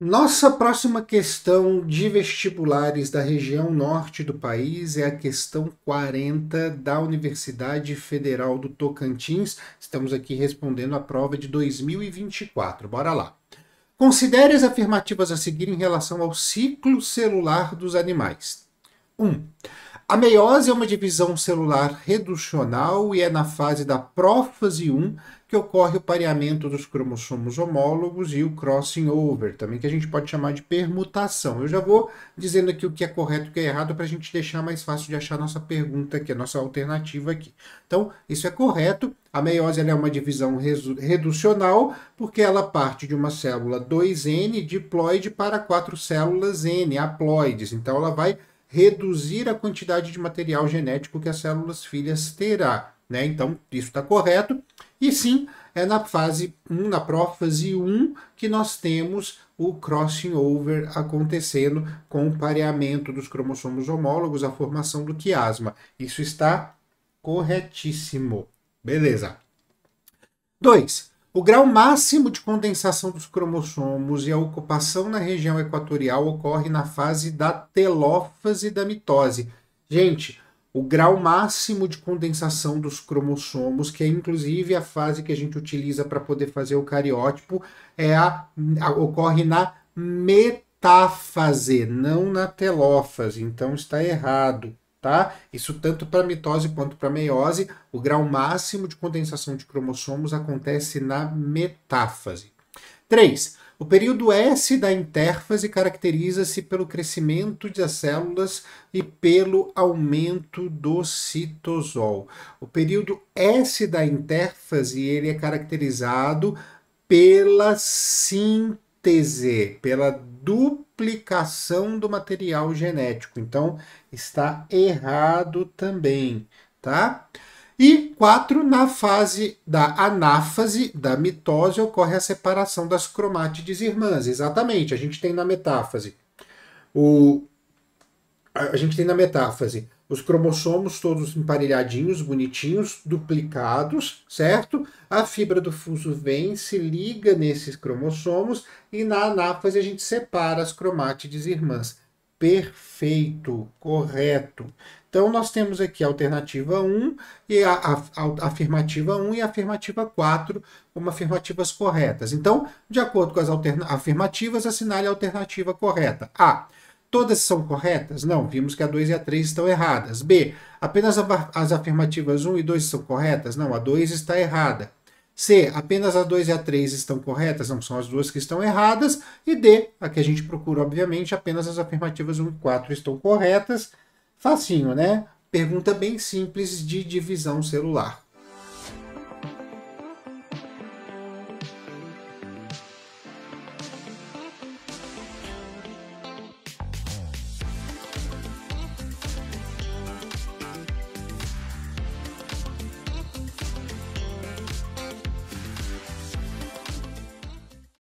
Nossa próxima questão de vestibulares da região norte do país é a questão 40 da Universidade Federal do Tocantins. Estamos aqui respondendo a prova de 2024. Bora lá. Considere as afirmativas a seguir em relação ao ciclo celular dos animais. 1. Um, a meiose é uma divisão celular reducional e é na fase da prófase 1 que ocorre o pareamento dos cromossomos homólogos e o crossing over, também que a gente pode chamar de permutação. Eu já vou dizendo aqui o que é correto e o que é errado para a gente deixar mais fácil de achar nossa pergunta aqui, a nossa alternativa aqui. Então, isso é correto. A meiose é uma divisão reducional, porque ela parte de uma célula 2N diploide para quatro células N haploides. Então, ela vai reduzir a quantidade de material genético que as células filhas terá. Né? Então, isso está correto. E sim, é na fase 1, na prófase 1, que nós temos o crossing over acontecendo com o pareamento dos cromossomos homólogos, a formação do quiasma. Isso está corretíssimo. Beleza. 2. O grau máximo de condensação dos cromossomos e a ocupação na região equatorial ocorre na fase da telófase da mitose. Gente, o grau máximo de condensação dos cromossomos, que é inclusive a fase que a gente utiliza para poder fazer o cariótipo, é a, a, ocorre na metáfase, não na telófase. Então está errado tá? Isso tanto para mitose quanto para meiose, o grau máximo de condensação de cromossomos acontece na metáfase. 3. O período S da interfase caracteriza-se pelo crescimento das células e pelo aumento do citosol. O período S da interfase ele é caracterizado pela síntese, pela dupla duplicação do material genético. Então, está errado também, tá? E quatro, na fase da anáfase, da mitose, ocorre a separação das cromátides irmãs. Exatamente, a gente tem na metáfase. O, a gente tem na metáfase os cromossomos todos emparelhadinhos, bonitinhos, duplicados, certo? A fibra do fuso vem, se liga nesses cromossomos e na anáfase a gente separa as cromátides irmãs. Perfeito, correto. Então nós temos aqui a alternativa 1 e a, a, a afirmativa 1 e a afirmativa 4 como afirmativas corretas. Então, de acordo com as afirmativas, assinale a alternativa correta. A. Todas são corretas? Não, vimos que a 2 e a 3 estão erradas. B. Apenas as afirmativas 1 e 2 são corretas? Não, a 2 está errada. C. Apenas a 2 e a 3 estão corretas? Não, são as duas que estão erradas. E D. A que a gente procura, obviamente, apenas as afirmativas 1 e 4 estão corretas. Facinho, né? Pergunta bem simples de divisão celular.